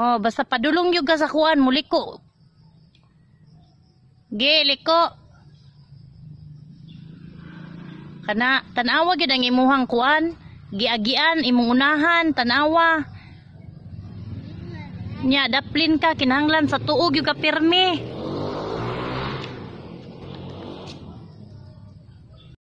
Oh, basta padulong yung ka sa kuan, muliko. Ge, liko. Kana, tanawa gid ang imuhang kuan. Giagian, imong unahan, tanawa. Nya, daplin ka, kinanglan sa tuog yung ka pirmi.